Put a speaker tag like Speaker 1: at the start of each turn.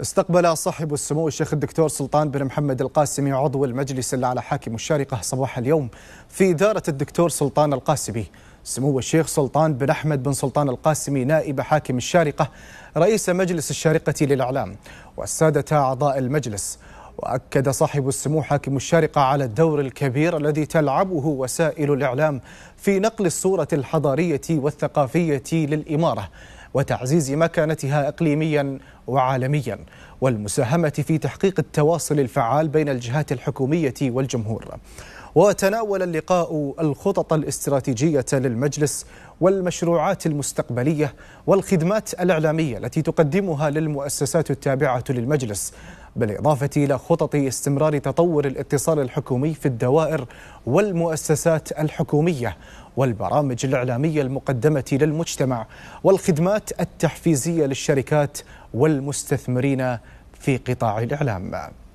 Speaker 1: استقبل صاحب السمو الشيخ الدكتور سلطان بن محمد القاسمي عضو المجلس الأعلى حاكم الشارقة صباح اليوم في إدارة الدكتور سلطان القاسمي سمو الشيخ سلطان بن أحمد بن سلطان القاسمي نائب حاكم الشارقة رئيس مجلس الشارقة للإعلام والسادة أعضاء المجلس وأكد صاحب السمو حاكم الشارقة على الدور الكبير الذي تلعبه وسائل الإعلام في نقل الصورة الحضارية والثقافية للإمارة وتعزيز مكانتها اقليميا وعالميا والمساهمه في تحقيق التواصل الفعال بين الجهات الحكوميه والجمهور وتناول اللقاء الخطط الاستراتيجيه للمجلس والمشروعات المستقبليه والخدمات الاعلاميه التي تقدمها للمؤسسات التابعه للمجلس بالاضافه الى خطط استمرار تطور الاتصال الحكومي في الدوائر والمؤسسات الحكوميه والبرامج الإعلامية المقدمة للمجتمع والخدمات التحفيزية للشركات والمستثمرين في قطاع الإعلام